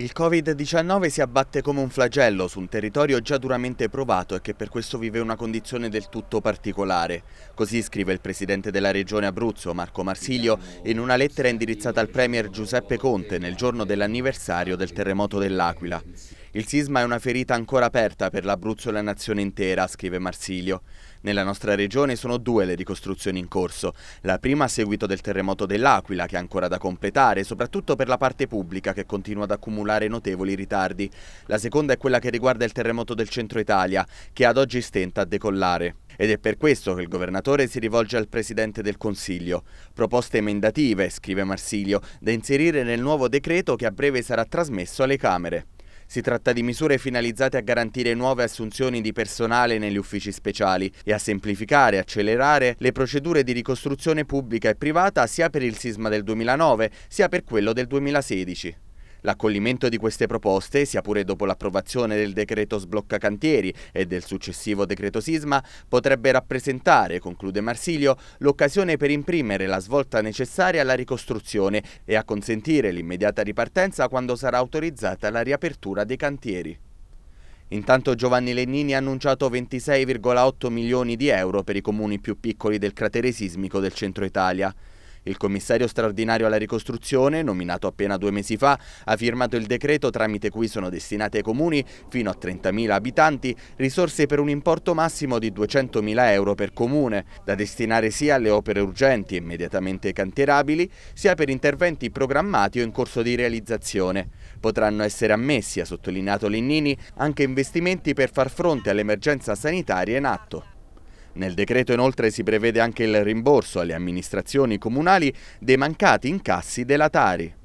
Il Covid-19 si abbatte come un flagello su un territorio già duramente provato e che per questo vive una condizione del tutto particolare. Così scrive il presidente della regione Abruzzo, Marco Marsilio, in una lettera indirizzata al premier Giuseppe Conte nel giorno dell'anniversario del terremoto dell'Aquila. Il sisma è una ferita ancora aperta per l'Abruzzo e la nazione intera, scrive Marsilio. Nella nostra regione sono due le ricostruzioni in corso. La prima a seguito del terremoto dell'Aquila, che è ancora da completare, soprattutto per la parte pubblica che continua ad accumulare notevoli ritardi. La seconda è quella che riguarda il terremoto del centro Italia, che ad oggi stenta a decollare. Ed è per questo che il governatore si rivolge al Presidente del Consiglio. Proposte emendative, scrive Marsilio, da inserire nel nuovo decreto che a breve sarà trasmesso alle Camere. Si tratta di misure finalizzate a garantire nuove assunzioni di personale negli uffici speciali e a semplificare e accelerare le procedure di ricostruzione pubblica e privata sia per il sisma del 2009 sia per quello del 2016. L'accoglimento di queste proposte, sia pure dopo l'approvazione del decreto sblocca cantieri e del successivo decreto sisma, potrebbe rappresentare, conclude Marsilio, l'occasione per imprimere la svolta necessaria alla ricostruzione e a consentire l'immediata ripartenza quando sarà autorizzata la riapertura dei cantieri. Intanto Giovanni Lennini ha annunciato 26,8 milioni di euro per i comuni più piccoli del cratere sismico del centro Italia. Il commissario straordinario alla ricostruzione, nominato appena due mesi fa, ha firmato il decreto tramite cui sono destinate ai comuni, fino a 30.000 abitanti, risorse per un importo massimo di 200.000 euro per comune, da destinare sia alle opere urgenti immediatamente cantierabili, sia per interventi programmati o in corso di realizzazione. Potranno essere ammessi, ha sottolineato Linnini, anche investimenti per far fronte all'emergenza sanitaria in atto. Nel decreto inoltre si prevede anche il rimborso alle amministrazioni comunali dei mancati incassi della Tari.